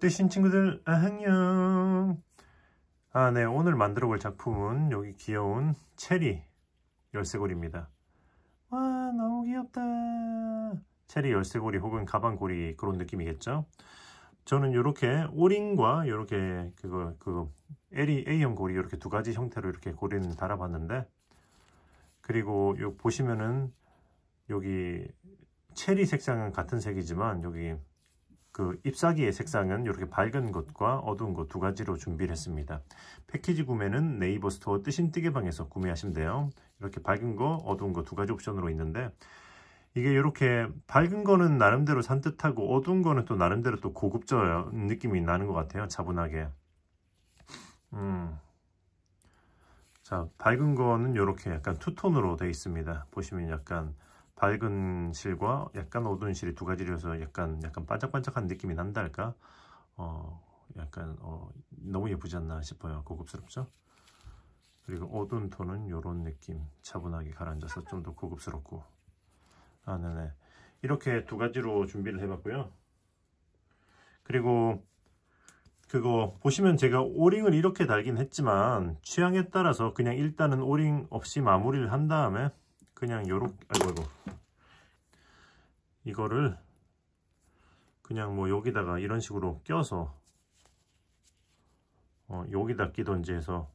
뜨신 친구들 안녕 아네 오늘 만들어 볼 작품은 여기 귀여운 체리 열쇠고리입니다 와 너무 귀엽다 체리 열쇠고리 혹은 가방고리 그런 느낌이겠죠 저는 이렇게 오링과 이렇게 그거 그 L이 e, A형 고리 이렇게 두 가지 형태로 이렇게 고리를 달아봤는데 그리고 요 보시면은 여기 체리 색상은 같은 색이지만 여기 그 잎사귀의 색상은 이렇게 밝은 것과 어두운 것 두 가지로 준비를 했습니다. 패키지 구매는 네이버 스토어 뜨신뜨개방에서 구매하시면 돼요. 이렇게 밝은 거, 어두운 거 두 가지 옵션으로 있는데 이게 이렇게 밝은 거는 나름대로 산뜻하고 어두운 거는 또 나름대로 또 고급져 요 느낌이 나는 것 같아요. 차분하게. 음. 자, 밝은 거는 이렇게 약간 투톤으로 되어 있습니다. 보시면 약간 밝은 실과 약간 어두운 실이 두 가지라서 약간 약간 반짝반짝한 느낌이 난달까? 어, 약간 어, 너무 예쁘지 않나 싶어요. 고급스럽죠? 그리고 어두운 톤은 이런 느낌 차분하게 가라앉아서 좀 더 고급스럽고 아 네네 이렇게 두 가지로 준비를 해봤고요 그리고 그거 보시면 제가 오링을 이렇게 달긴 했지만 취향에 따라서 그냥 일단은 오링 없이 마무리를 한 다음에 그냥 요렇게 아이고 아이고 이거를 그냥 뭐 여기다가 이런 식으로 껴서 어, 여기다 끼던지 해서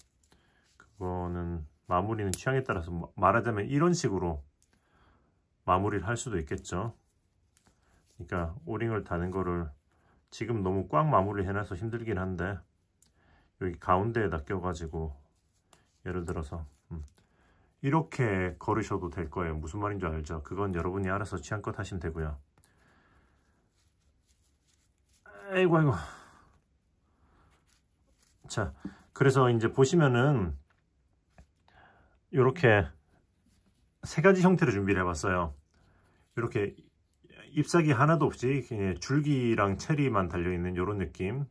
그거는 마무리는 취향에 따라서 뭐 말하자면 이런 식으로 마무리를 할 수도 있겠죠 그러니까 오링을 다는 거를 지금 너무 꽉 마무리 해놔서 힘들긴 한데 여기 가운데에다 여가지고 예를 들어서 음, 이렇게 걸으셔도 될 거예요 무슨 말인 지 알죠 그건 여러분이 알아서 취향껏 하시면 되고요 아이고 아이고 자 그래서 이제 보시면은 이렇게 세 가지 형태로 준비를 해봤어요. 이렇게 잎사귀 하나도 없이 줄기랑 체리만 달려있는 이런 느낌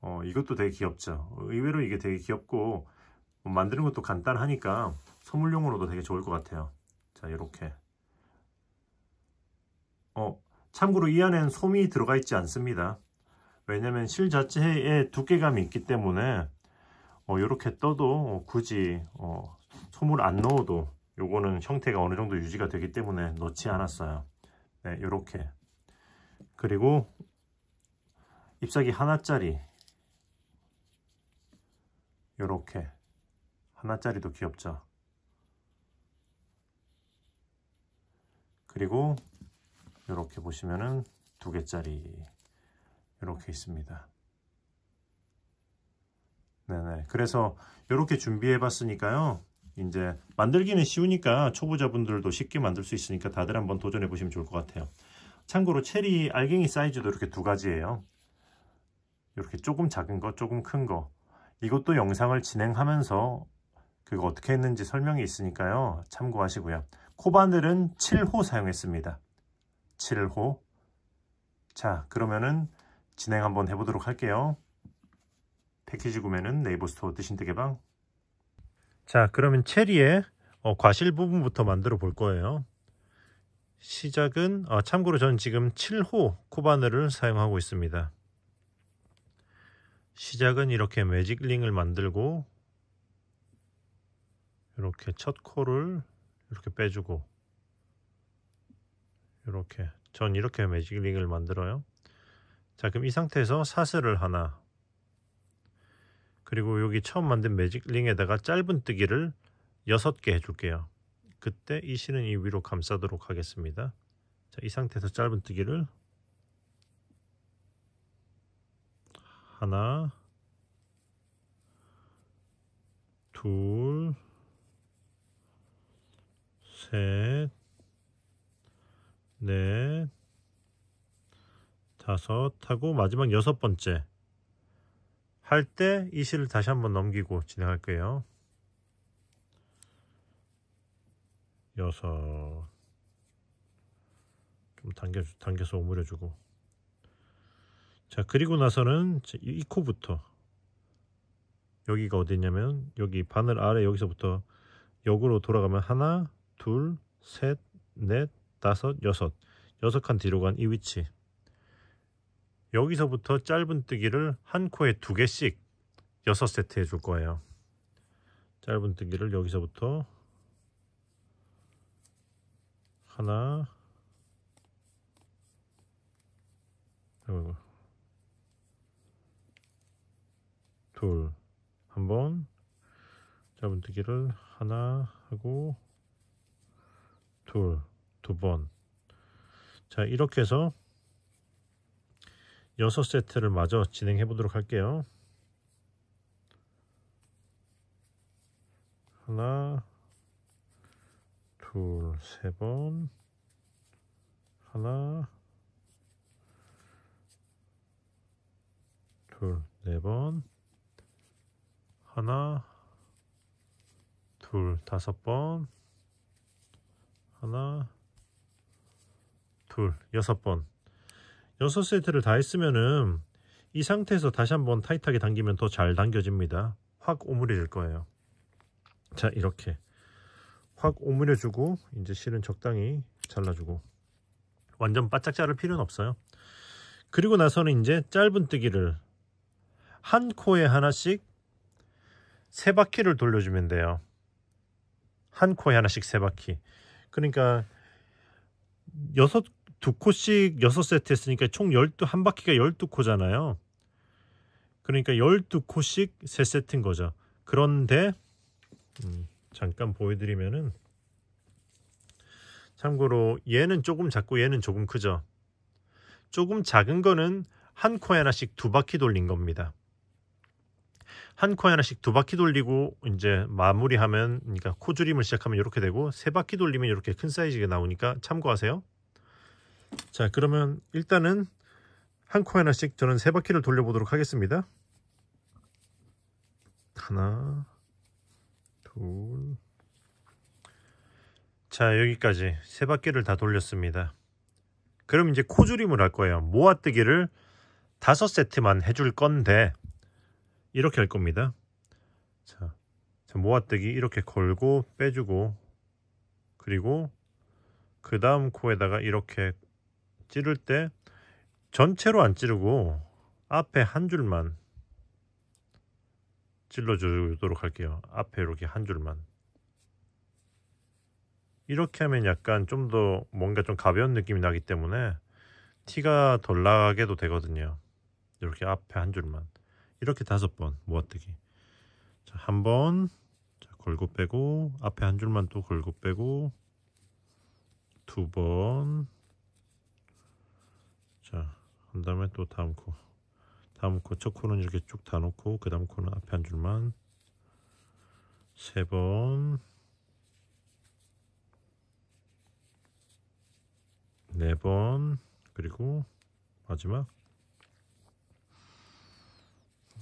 어, 이것도 되게 귀엽죠. 의외로 이게 되게 귀엽고 뭐 만드는 것도 간단하니까 선물용으로도 되게 좋을 것 같아요. 자 이렇게 어, 참고로 이안에는 솜이 들어가 있지 않습니다. 왜냐면 실 자체에 두께감이 있기 때문에 이렇게 어, 떠도 어, 굳이 어, 솜을 안 넣어도 요거는 형태가 어느 정도 유지가 되기 때문에 넣지 않았어요 네 요렇게 그리고 잎사귀 하나짜리 요렇게 하나짜리도 귀엽죠 그리고 이렇게 보시면은 두 개짜리 이렇게 있습니다 네네 그래서 이렇게 준비해 봤으니까요 이제 만들기는 쉬우니까 초보자분들도 쉽게 만들 수 있으니까 다들 한번 도전해 보시면 좋을 것 같아요. 참고로 체리 알갱이 사이즈도 이렇게 두 가지예요. 이렇게 조금 작은 거, 조금 큰 거. 이것도 영상을 진행하면서 그거 어떻게 했는지 설명이 있으니까요. 참고하시고요. 코바늘은 7호 사용했습니다. 7호. 자, 그러면은 진행 한번 해보도록 할게요. 패키지 구매는 네이버 스토어 뜨신뜨개방 자 그러면 체리의 어, 과실 부분부터 만들어 볼 거예요 시작은 어, 참고로 저는 지금 7호 코바늘을 사용하고 있습니다 시작은 이렇게 매직링을 만들고 이렇게 첫 코를 이렇게 빼주고 이렇게 전 이렇게 매직링을 만들어요 자 그럼 이 상태에서 사슬을 하나 그리고 여기 처음 만든 매직링에다가 짧은뜨기를 6개 해줄게요. 그때 이 실은 이 위로 감싸도록 하겠습니다. 자, 이 상태에서 짧은뜨기를 하나 둘 셋, 넷, 다섯 하고 마지막 여섯 번째 할때이 실을 다시 한번 넘기고 진행할 거예요. 여섯 좀 당겨, 당겨서 오므려주고 자 그리고 나서는 이 코부터 여기가 어디냐면 여기 바늘 아래 여기서부터 역으로 돌아가면 하나 둘셋넷 다섯 여섯 여섯 칸 뒤로 간 이 위치 여기서부터 짧은뜨기를 한 코에 두 개씩 6세트 해줄 거예요 짧은뜨기를 여기서부터 하나 둘 한 번 짧은뜨기를 하나 하고 둘 두번자 이렇게 해서 6 세트를 마저 진행해 보도록 할게요 하나 둘세번 하나 둘네번 하나 둘 다섯 번 하나 둘 여섯 번 여섯 세트를다 했으면은 이 상태에서 다시 한번 타이트하게 당기면 더 잘 당겨집니다. 확 오므려질 거예요. 자 이렇게 확 오므려주고 이제 실은 적당히 잘라주고 완전 바짝 자를 필요는 없어요. 그리고 나서는 이제 짧은 뜨기를 한 코에 하나씩 세 바퀴를 돌려주면 돼요. 한 코에 하나씩 세 바퀴. 그러니까 여섯 두 코씩 6세트 했으니까 총 12, 한 바퀴가 12코잖아요. 그러니까 12코씩 3세트인 거죠. 그런데 음, 잠깐 보여드리면은 참고로 얘는 조금 작고 얘는 조금 크죠. 조금 작은 거는 한 코에 하나씩 두 바퀴 돌린 겁니다. 한 코에 하나씩 두 바퀴 돌리고 이제 마무리하면 그러니까 코줄임을 시작하면 이렇게 되고 세 바퀴 돌리면 이렇게 큰 사이즈가 나오니까 참고하세요. 자 그러면 일단은 한 코에 하나씩 저는 세 바퀴를 돌려보도록 하겠습니다 하나 둘 자 여기까지 세 바퀴를 다 돌렸습니다 그럼 이제 코줄임을 할 거예요 모아뜨기를 다섯 세트만 해줄 건데 이렇게 할 겁니다 자, 모아뜨기 이렇게 걸고 빼주고 그리고 그 다음 코에다가 이렇게 찌를 때 전체로 안 찌르고 앞에 한 줄만 찔러 주도록 할게요 앞에 이렇게 한 줄만 이렇게 하면 약간 좀 더 뭔가 좀 가벼운 느낌이 나기 때문에 티가 덜 나게도 되거든요 이렇게 앞에 한 줄만 이렇게 다섯 번 모아뜨기 자, 한번 걸고 빼고 앞에 한 줄만 또 걸고 빼고 두번 자, 한 다음에 또 다음 코. 다음 코, 첫 코는 이렇게 쭉 다 놓고, 그 다음 코는 앞에 한 줄만. 세 번. 네 번. 그리고 마지막.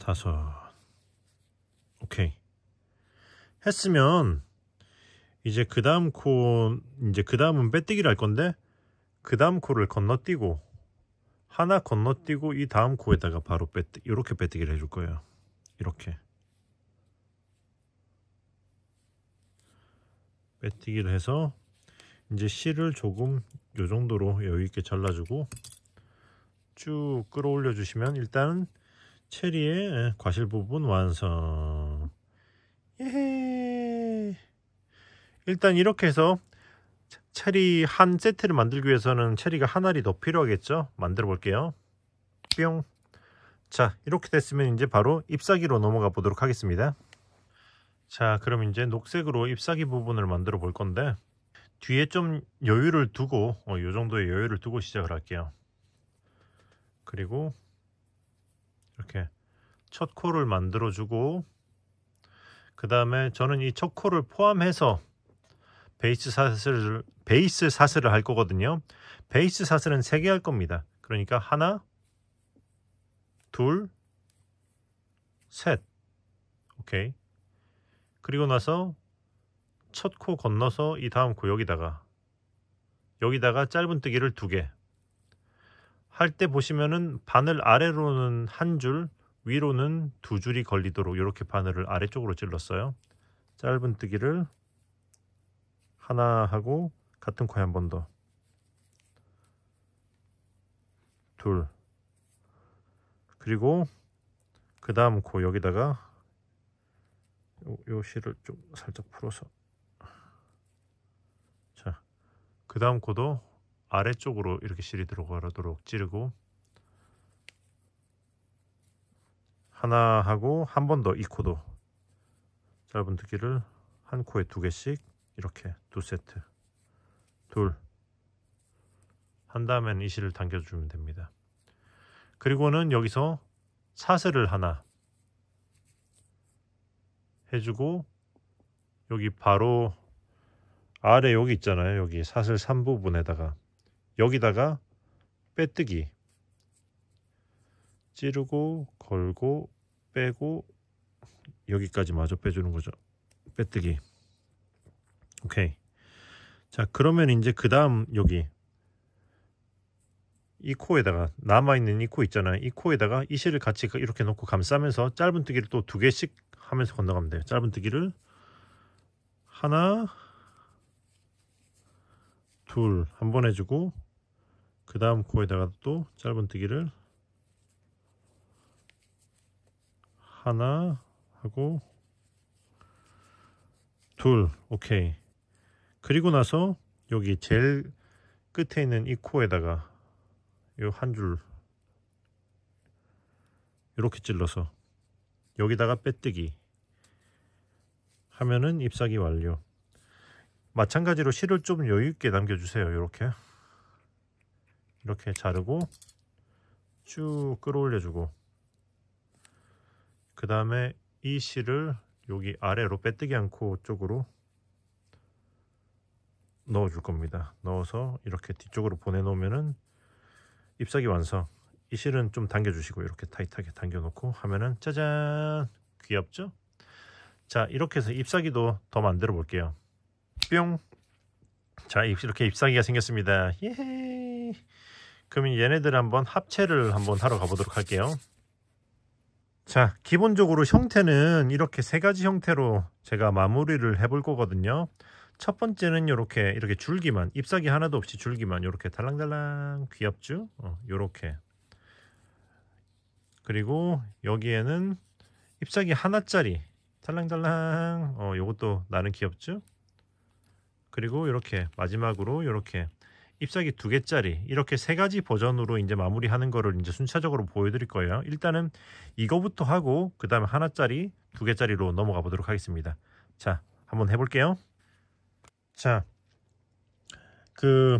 다섯. 오케이. 했으면, 이제 그 다음 코, 이제 그 다음은 빼뜨기를 할 건데, 그 다음 코를 건너뛰고, 하나 건너뛰고 이 다음 코에다가 바로 빼뜨 이렇게 빼뜨기를 해줄 거예요 이렇게 빼뜨기를 해서 이제 실을 조금 요 정도로 여유 있게 잘라주고 쭉 끌어올려 주시면 일단 체리의 과실 부분 완성 예 일단 이렇게 해서 체리 한 세트를 만들기 위해서는 체리가 하나이더 필요하겠죠 만들어 볼게요 뿅 자 이렇게 됐으면 이제 바로 잎사귀로 넘어가 보도록 하겠습니다 자 그럼 이제 녹색으로 잎사귀 부분을 만들어 볼 건데 뒤에 좀 여유를 두고 어, 이 정도의 여유를 두고 시작을 할게요 그리고 이렇게 첫 코를 만들어 주고 그 다음에 저는 이 첫 코를 포함해서 베이스 샷을 베이스 사슬을 할 거거든요. 베이스 사슬은 3개 할 겁니다. 그러니까 하나, 둘, 셋. 오케이. 그리고 나서 첫 코 건너서 이 다음 코 여기다가 여기다가 짧은뜨기를 두개할 때 보시면은 바늘 아래로는 한 줄, 위로는 두 줄이 걸리도록 이렇게 바늘을 아래쪽으로 찔렀어요. 짧은뜨기를 하나 하고 같은 코에 한 번 더. 둘. 그리고 그 다음 코 여기다가 요, 요 실을 좀 살짝 풀어서 자, 그 다음 코도 아래쪽으로 이렇게 실이 들어가도록 찌르고 하나 하고 한 번 더 이 코도 짧은 두께를 한 코에 두 개씩 이렇게 두 세트 둘. 한 다음엔 이 실을 당겨주면 됩니다. 그리고는 여기서 사슬을 하나 해주고 여기 바로 아래 여기 있잖아요. 여기 사슬 3부분에다가 여기다가 빼뜨기 찌르고 걸고 빼고 여기까지 마저 빼주는 거죠. 빼뜨기 오케이 자 그러면 이제 그 다음 여기 이 코에다가 남아있는 이 코 있잖아요 이 코에다가 이 실을 같이 그 이렇게 놓고 감싸면서 짧은뜨기를 또 두 개씩 하면서 건너가면 돼요 짧은뜨기를 하나 둘 한번 해주고 그 다음 코에다가 또 짧은뜨기를 하나 하고 둘 오케이 그리고 나서 여기 제일 끝에 있는 이 코에다가 이 한 줄 이렇게 찔러서 여기다가 빼뜨기 하면은 잎사귀 완료 마찬가지로 실을 좀 여유있게 남겨주세요 이렇게 이렇게 자르고 쭉 끌어올려주고 그 다음에 이 실을 여기 아래로 빼뜨기 않고 쪽으로 넣어 줄 겁니다 넣어서 이렇게 뒤쪽으로 보내 놓으면은 잎사귀 완성 이 실은 좀 당겨 주시고 이렇게 타이트하게 당겨 놓고 하면은 짜잔 귀엽죠 자 이렇게 해서 잎사귀도 더 만들어 볼게요 뿅 자 이렇게 잎사귀가 생겼습니다 예 그러면 얘네들 한번 합체를 한번 하러 가보도록 할게요 자 기본적으로 형태는 이렇게 세 가지 형태로 제가 마무리를 해볼 거거든요 첫 번째는 이렇게 이렇게 줄기만 잎사귀 하나도 없이 줄기만 이렇게 달랑달랑 귀엽죠? 이렇게 어, 그리고 여기에는 잎사귀 하나짜리 달랑달랑 어, 요것도 나는 귀엽죠? 그리고 이렇게 마지막으로 이렇게 잎사귀 두 개짜리 이렇게 세 가지 버전으로 이제 마무리하는 거를 이제 순차적으로 보여드릴 거예요. 일단은 이거부터 하고 그 다음에 하나짜리 두 개짜리로 넘어가 보도록 하겠습니다. 자 한번 해볼게요. 자, 그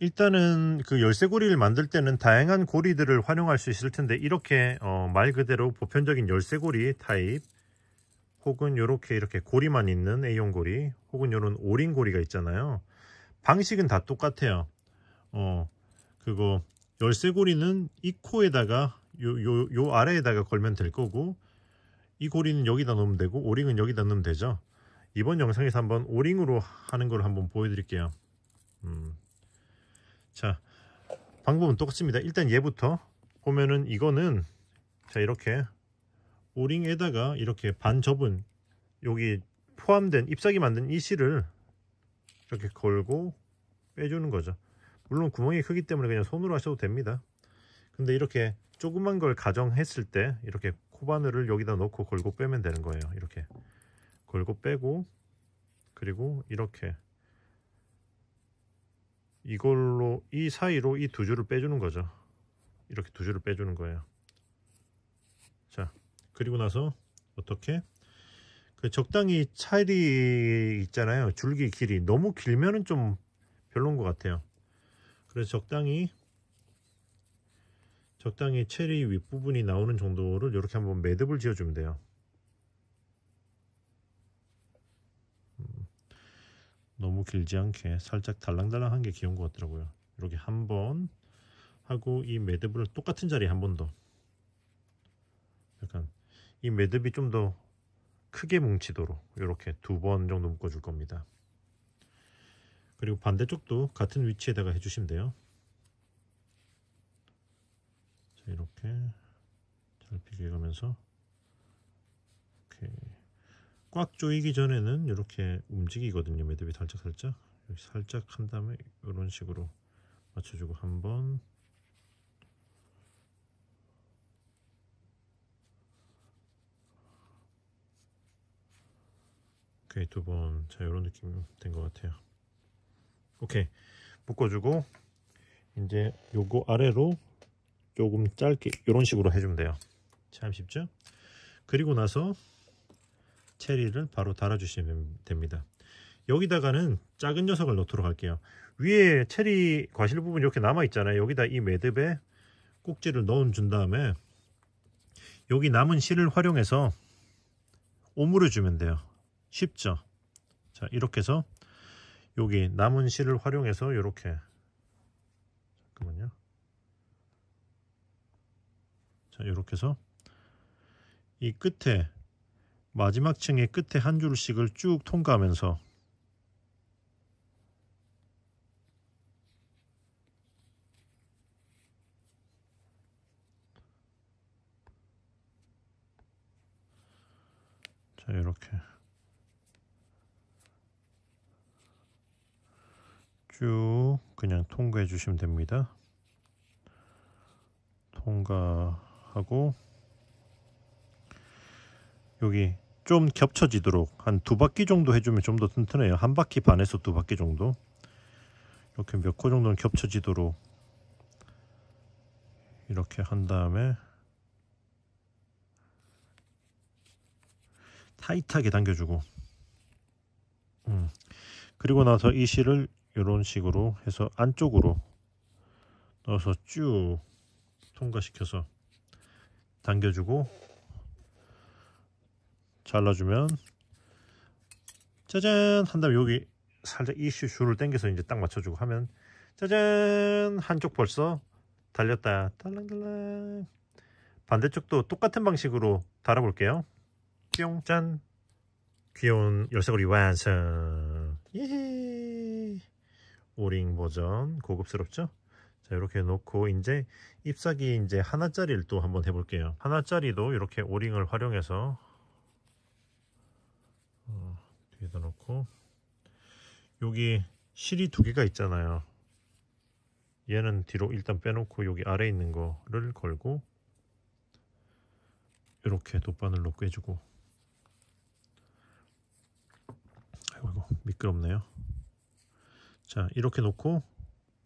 일단은 그 열쇠고리를 만들 때는 다양한 고리들을 활용할 수 있을 텐데 이렇게 어말 그대로 보편적인 열쇠고리 타입 혹은 이렇게 이렇게 고리만 있는 A용 고리 혹은 이런 오링 고리가 있잖아요. 방식은 다 똑같아요. 어 그거 열쇠고리는 이 코에다가 요요요 아래에다가 걸면 될 거고 이 고리는 여기다 넣으면 되고 오링은 여기다 넣으면 되죠. 이번 영상에서 한번 오링으로 하는 걸 한번 보여드릴게요 음. 자 방법은 똑같습니다 일단 얘부터 보면은 이거는 자 이렇게 오링에다가 이렇게 반 접은 여기 포함된 잎사귀 만든 이 실을 이렇게 걸고 빼주는 거죠 물론 구멍이 크기 때문에 그냥 손으로 하셔도 됩니다 근데 이렇게 조그만 걸 가정했을 때 이렇게 코바늘을 여기다 넣고 걸고 빼면 되는 거예요 이렇게 걸고 빼고 그리고 이렇게 이걸로 이 사이로 이 두 줄을 빼주는 거죠 이렇게 두 줄을 빼주는 거예요 자 그리고 나서 어떻게 그 적당히 차이 있잖아요 줄기 길이 너무 길면은 좀 별론 것 같아요 그래서 적당히 적당히 체리 윗부분이 나오는 정도를 이렇게 한번 매듭을 지어주면 돼요 너무 길지 않게 살짝 달랑달랑한 게 귀여운 것 같더라고요. 이렇게 한번 하고 이 매듭을 똑같은 자리에 한 번 더. 약간 이 매듭이 좀 더 크게 뭉치도록 이렇게 두 번 정도 묶어줄 겁니다. 그리고 반대쪽도 같은 위치에다가 해주시면 돼요. 자 이렇게 잘 비교해가면서 이렇게 꽉 조이기 전에는 이렇게 움직이거든요 매듭이 살짝 살짝 여기 살짝 한 다음에 이런 식으로 맞춰주고 한번 오케이 두번자 이런 느낌 된것 같아요 오케이 묶어주고 이제 요거 아래로 조금 짧게 이런 식으로 해주면 돼요 참 쉽죠 그리고 나서 체리를 바로 달아주시면 됩니다. 여기다가는 작은 녀석을 넣도록 할게요. 위에 체리 과실 부분 이렇게 남아 있잖아요. 여기다 이 매듭에 꼭지를 넣어 준 다음에 여기 남은 실을 활용해서 오므려 주면 돼요. 쉽죠? 자 이렇게 해서 여기 남은 실을 활용해서 이렇게 잠깐만요. 자 이렇게 해서 이 끝에 마지막 층의 끝에 한 줄씩을 쭉 통과하면서 자 이렇게 쭉 그냥 통과해 주시면 됩니다 통과하고 여기 좀 겹쳐지도록 한 두 바퀴 정도 해주면 좀 더 튼튼해요 한 바퀴 반에서 두 바퀴 정도 이렇게 몇 코 정도는 겹쳐지도록 이렇게 한 다음에 타이트하게 당겨주고 음. 그리고 나서 이 실을 이런 식으로 해서 안쪽으로 넣어서 쭉 통과시켜서 당겨주고 잘라주면 짜잔 한 다음에 여기 살짝 이슈 줄을 당겨서 이제 딱 맞춰주고 하면 짜잔 한쪽 벌써 달렸다 달랑달랑 반대쪽도 똑같은 방식으로 달아볼게요 뿅짠 귀여운 열쇠고리 완성 예 오링 버전 고급스럽죠 자 이렇게 놓고 이제 잎사귀 이제 하나짜리를 또 한번 해볼게요 하나짜리도 이렇게 오링을 활용해서 여기다 놓고 여기 실이 두 개가 있잖아요 얘는 뒤로 일단 빼놓고 여기 아래 있는 거를 걸고 이렇게 돗바늘로 꿰주고 아이고 미끄럽네요 자 이렇게 놓고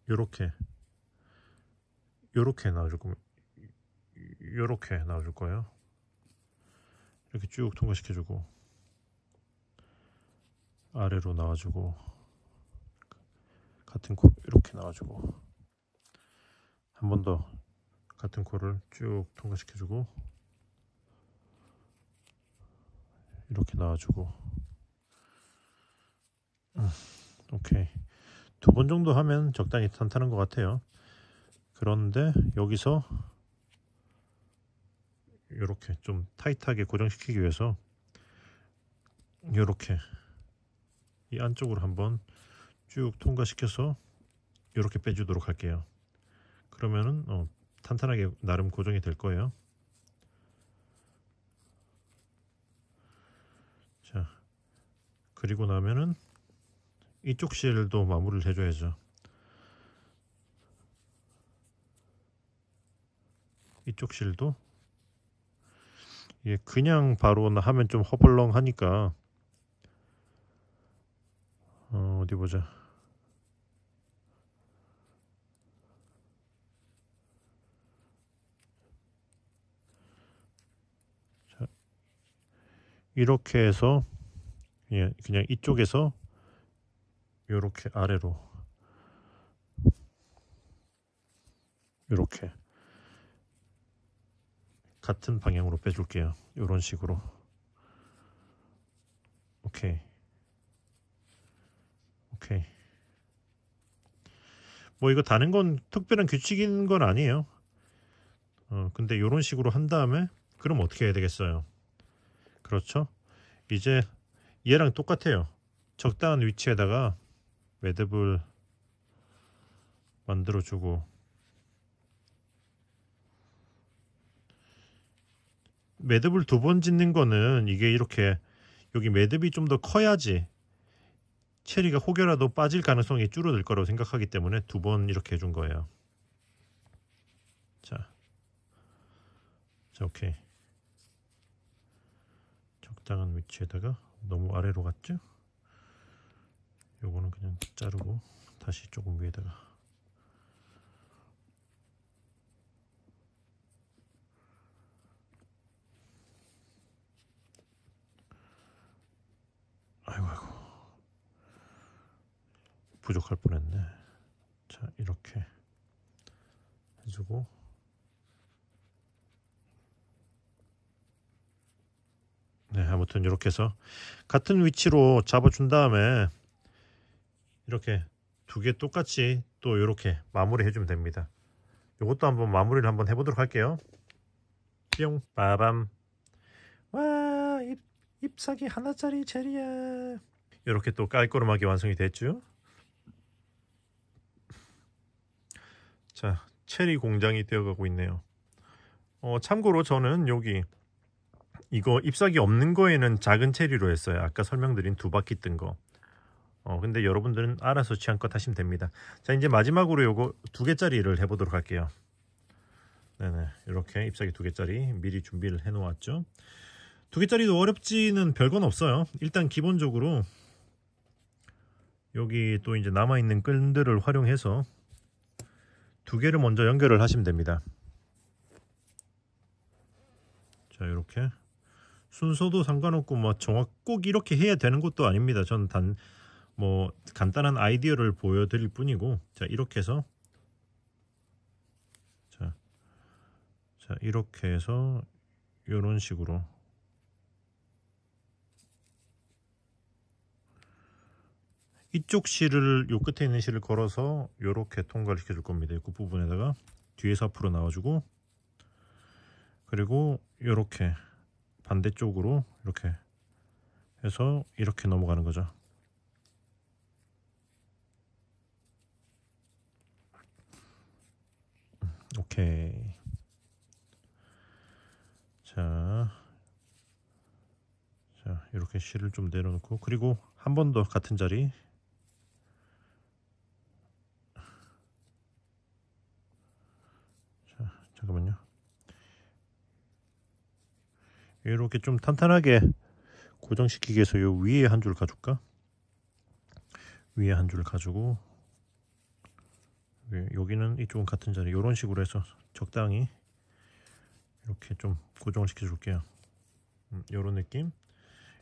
요렇게 요렇게 나와줄 거면 요렇게 나와줄 거예요 이렇게 쭉 통과시켜주고 아래로 나와주고 같은 코 이렇게 나와주고 한 번 더 같은 코를 쭉 통과시켜주고 이렇게 나와주고 음, 오케이 두 번 정도 하면 적당히 탄탄한 것 같아요 그런데 여기서 이렇게 좀 타이트하게 고정시키기 위해서 이렇게 이 안쪽으로 한번 쭉 통과시켜서 이렇게 빼주도록 할게요. 그러면은 어, 탄탄하게 나름 고정이 될 거예요. 자, 그리고 나면은 이쪽 실도 마무리를 해줘야죠. 이쪽 실도 이 예, 그냥 바로 하면 좀 허벌렁하니까 어, 어디 보자. 자, 이렇게 해서 그냥, 예, 그냥 이쪽에서 이렇게 아래로 이렇게 같은 방향으로 빼줄게요. 이런 식으로 오케이. 오케이. 뭐 이거 다는건 특별한 규칙인 건 아니에요. 어, 근데 이런 식으로 한 다음에 그럼 어떻게 해야 되겠어요? 그렇죠? 이제 얘랑 똑같아요. 적당한 위치에다가 매듭을 만들어주고 매듭을 두 번 짓는 거는 이게 이렇게 여기 매듭이 좀 더 커야지 체리가 혹여라도 빠질 가능성이 줄어들 거라고 생각하기 때문에 두 번 이렇게 해준 거예요. 자, 자 오케이. 적당한 위치에다가 너무 아래로 갔죠? 요거는 그냥 자르고 다시 조금 위에다가 아이고 아이고 부족할 뻔했네 자 이렇게 해주고 네 아무튼 이렇게 해서 같은 위치로 잡아준 다음에 이렇게 두 개 똑같이 또 이렇게 마무리 해주면 됩니다 이것도 한번 마무리를 한번 해보도록 할게요 뿅 빠밤 와 잎, 잎사귀 하나짜리 젤리야 이렇게 또 깔끔하게 완성이 됐죠 자, 체리 공장이 되어가고 있네요. 어, 참고로 저는 여기 이거 잎사귀 없는 거에는 작은 체리로 했어요. 아까 설명드린 두 바퀴 뜬 거. 어, 근데 여러분들은 알아서 취향껏 하시면 됩니다. 자, 이제 마지막으로 요거 두 개짜리를 해보도록 할게요. 네네, 이렇게 잎사귀 두 개짜리 미리 준비를 해놓았죠. 두 개짜리도 어렵지는 별건 없어요. 일단 기본적으로 여기 또 이제 남아있는 끈들을 활용해서 두 개를 먼저 연결을 하시면 됩니다 자 이렇게 순서도 상관없고 뭐 정확 꼭 이렇게 해야 되는 것도 아닙니다 저는 단 뭐 간단한 아이디어를 보여드릴 뿐이고 자 이렇게 해서 자, 자 이렇게 해서 이런 식으로 이쪽 실을 요 끝에 있는 실을 걸어서 요렇게 통과를 시켜줄 겁니다 이 끝부분에다가 뒤에서 앞으로 나와주고 그리고 요렇게 반대쪽으로 이렇게 해서 이렇게 넘어가는 거죠 오케이 자, 자 이렇게 실을 좀 내려놓고 그리고 한 번 더 같은 자리 잠깐만요. 이렇게 좀 탄탄하게 고정시키기 위해서 요 위에 한줄 가줄까? 위에 한줄 가지고 예, 여기는 이쪽은 같은 자리 이런 식으로 해서 적당히 이렇게 좀 고정시켜 줄게요 이런 음, 느낌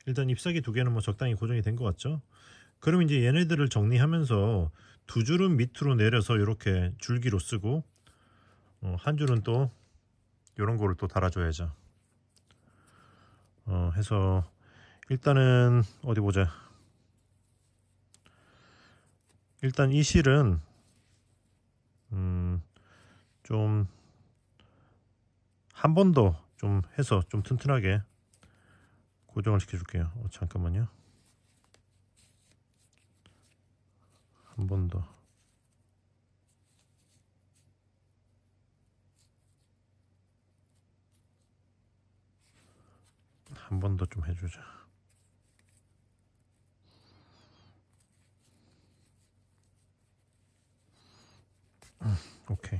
일단 잎사귀 두 개는 뭐 적당히 고정이 된 것 같죠 그럼 이제 얘네들을 정리하면서 두 줄은 밑으로 내려서 이렇게 줄기로 쓰고 어, 한 줄은 또 이런 거를 또 달아줘야죠 어, 해서 일단은 어디 보자 일단 이 실은 음, 좀한 번 더 좀 해서 좀 튼튼하게 고정을 시켜줄게요 어, 잠깐만요 한번더 한번더좀 해주자. 음, 오케이.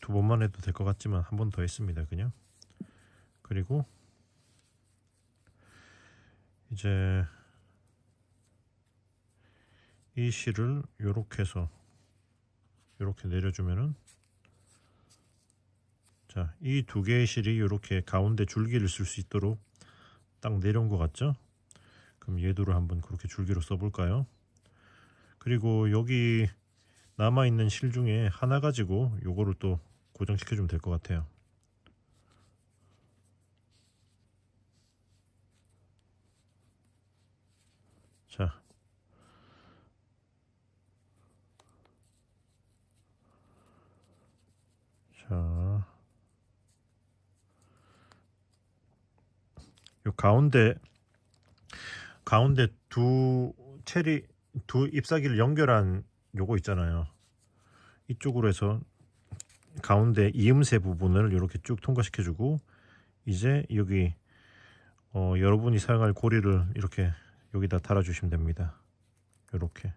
두 번만 해도 될 것 같지만 한 번 더 했습니다. 그냥. 그리고 이제 이 실을 이렇게 해서 이렇게 내려주면은 자, 이 두 개의 실이 이렇게 가운데 줄기를 쓸 수 있도록 딱 내려온 것 같죠? 그럼 얘도를 한번 그렇게 줄기로 써볼까요? 그리고 여기 남아있는 실 중에 하나 가지고 요거를 또 고정시켜주면 될 것 같아요. 자, 자요 가운데 가운데 두 체리 두 잎사귀를 연결한 요거 있잖아요. 이쪽으로 해서 가운데 이음새 부분을 이렇게 쭉 통과시켜주고 이제 여기 어, 여러분이 사용할 고리를 이렇게 여기다 달아주시면 됩니다. 이렇게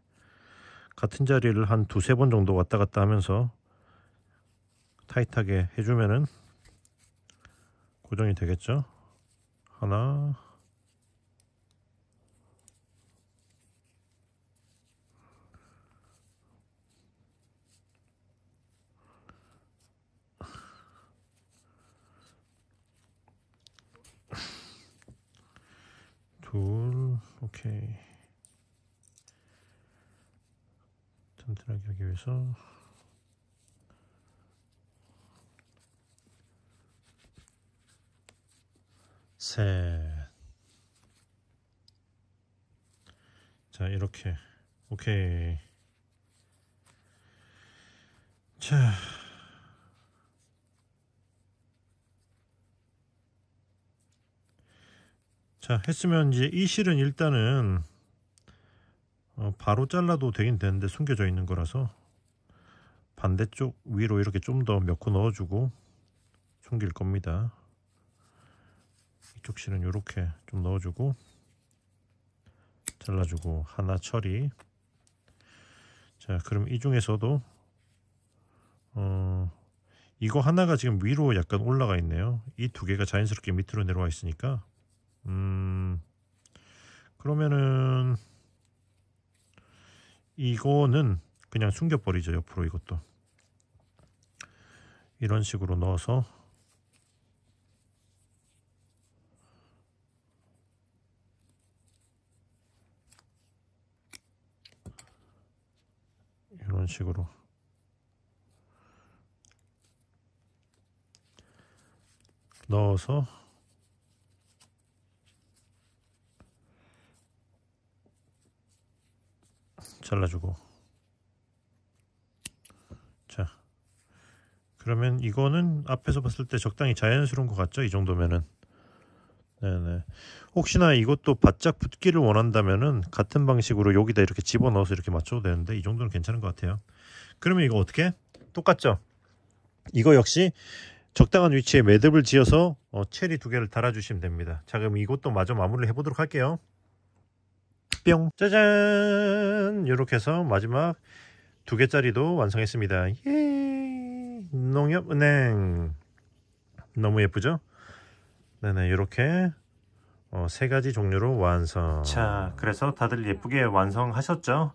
같은 자리를 한 두세 번 정도 왔다 갔다 하면서 타이트하게 해주면은 고정이 되겠죠. 하나 둘 오케이 튼튼하게 하기 위해서 셋. 자, 이렇게. 오케이. 자. 자, 했으면 이제 이 실은 일단은 어, 바로 잘라도 되긴 되는데 숨겨져 있는 거라서 반대쪽 위로 이렇게 좀 더 몇 코 넣어주고 숨길 겁니다. 이쪽 실은 이렇게 좀 넣어주고 잘라주고 하나 처리 자 그럼 이 중에서도 어 이거 하나가 지금 위로 약간 올라가 있네요 이 두 개가 자연스럽게 밑으로 내려와 있으니까 음 그러면은 이거는 그냥 숨겨버리죠 옆으로 이것도 이런 식으로 넣어서 이런 식으로 넣어서 잘라주고 자 그러면 이거는 앞에서 봤을 때 적당히 자연스러운 것 같죠 이 정도면은 네네. 혹시나 이것도 바짝 붙기를 원한다면은 같은 방식으로 여기다 이렇게 집어넣어서 이렇게 맞춰도 되는데 이 정도는 괜찮은 것 같아요. 그러면 이거 어떻게? 똑같죠? 이거 역시 적당한 위치에 매듭을 지어서 어, 체리 두 개를 달아주시면 됩니다. 자 그럼 이것도 마저 마무리 해보도록 할게요. 뿅 짜잔 이렇게 해서 마지막 두 개짜리도 완성했습니다. 예 농협은행 너무 예쁘죠? 네네 이렇게 어, 세 가지 종류로 완성 자 그래서 다들 예쁘게 완성하셨죠?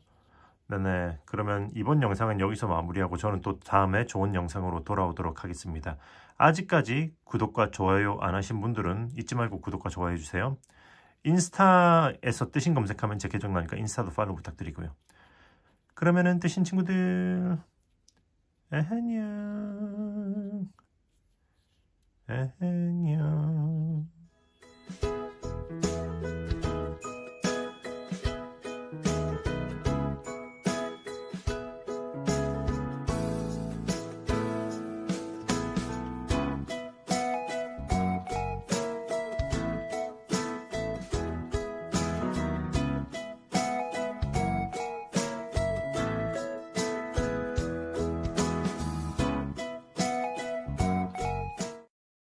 네네 그러면 이번 영상은 여기서 마무리하고 저는 또 다음에 좋은 영상으로 돌아오도록 하겠습니다 아직까지 구독과 좋아요 안 하신 분들은 잊지 말고 구독과 좋아요 해주세요 인스타에서 뜨신 검색하면 제 계정 나니까 인스타도 팔로우 부탁드리고요 그러면은 뜨신 친구들 안녕 안녕.